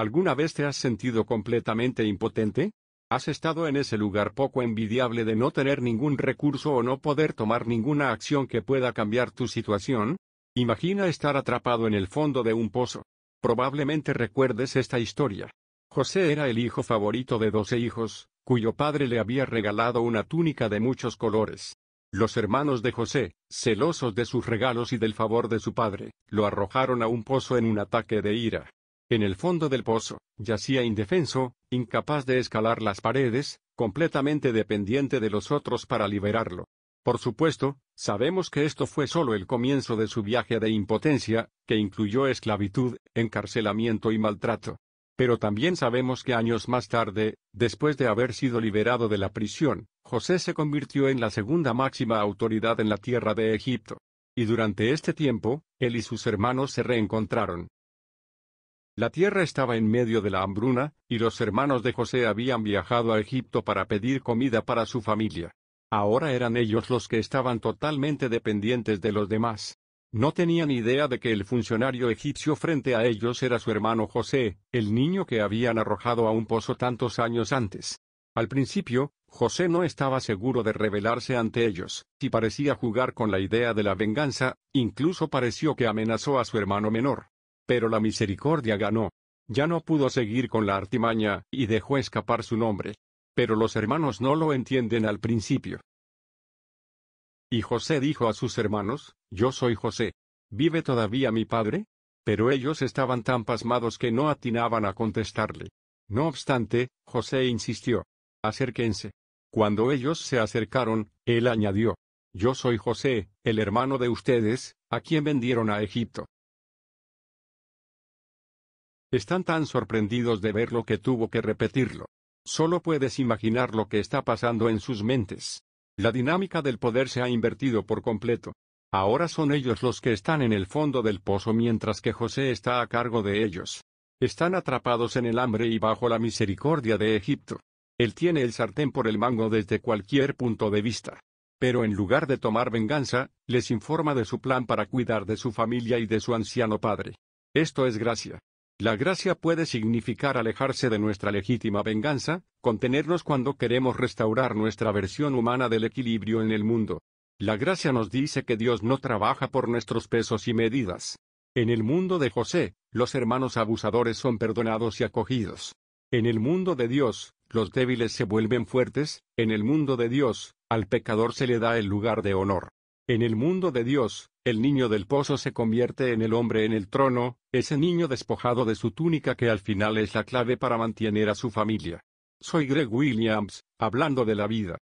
¿Alguna vez te has sentido completamente impotente? ¿Has estado en ese lugar poco envidiable de no tener ningún recurso o no poder tomar ninguna acción que pueda cambiar tu situación? Imagina estar atrapado en el fondo de un pozo. Probablemente recuerdes esta historia. José era el hijo favorito de doce hijos, cuyo padre le había regalado una túnica de muchos colores. Los hermanos de José, celosos de sus regalos y del favor de su padre, lo arrojaron a un pozo en un ataque de ira. En el fondo del pozo, yacía indefenso, incapaz de escalar las paredes, completamente dependiente de los otros para liberarlo. Por supuesto, sabemos que esto fue solo el comienzo de su viaje de impotencia, que incluyó esclavitud, encarcelamiento y maltrato. Pero también sabemos que años más tarde, después de haber sido liberado de la prisión, José se convirtió en la segunda máxima autoridad en la tierra de Egipto. Y durante este tiempo, él y sus hermanos se reencontraron. La tierra estaba en medio de la hambruna, y los hermanos de José habían viajado a Egipto para pedir comida para su familia. Ahora eran ellos los que estaban totalmente dependientes de los demás. No tenían idea de que el funcionario egipcio frente a ellos era su hermano José, el niño que habían arrojado a un pozo tantos años antes. Al principio, José no estaba seguro de rebelarse ante ellos, y parecía jugar con la idea de la venganza, incluso pareció que amenazó a su hermano menor. Pero la misericordia ganó. Ya no pudo seguir con la artimaña, y dejó escapar su nombre. Pero los hermanos no lo entienden al principio. Y José dijo a sus hermanos, Yo soy José. ¿Vive todavía mi padre? Pero ellos estaban tan pasmados que no atinaban a contestarle. No obstante, José insistió. Acérquense. Cuando ellos se acercaron, él añadió. Yo soy José, el hermano de ustedes, a quien vendieron a Egipto. Están tan sorprendidos de verlo que tuvo que repetirlo. Solo puedes imaginar lo que está pasando en sus mentes. La dinámica del poder se ha invertido por completo. Ahora son ellos los que están en el fondo del pozo mientras que José está a cargo de ellos. Están atrapados en el hambre y bajo la misericordia de Egipto. Él tiene el sartén por el mango desde cualquier punto de vista. Pero en lugar de tomar venganza, les informa de su plan para cuidar de su familia y de su anciano padre. Esto es gracia. La gracia puede significar alejarse de nuestra legítima venganza, contenernos cuando queremos restaurar nuestra versión humana del equilibrio en el mundo. La gracia nos dice que Dios no trabaja por nuestros pesos y medidas. En el mundo de José, los hermanos abusadores son perdonados y acogidos. En el mundo de Dios, los débiles se vuelven fuertes, en el mundo de Dios, al pecador se le da el lugar de honor. En el mundo de Dios, el niño del pozo se convierte en el hombre en el trono, ese niño despojado de su túnica que al final es la clave para mantener a su familia. Soy Greg Williams, hablando de la vida.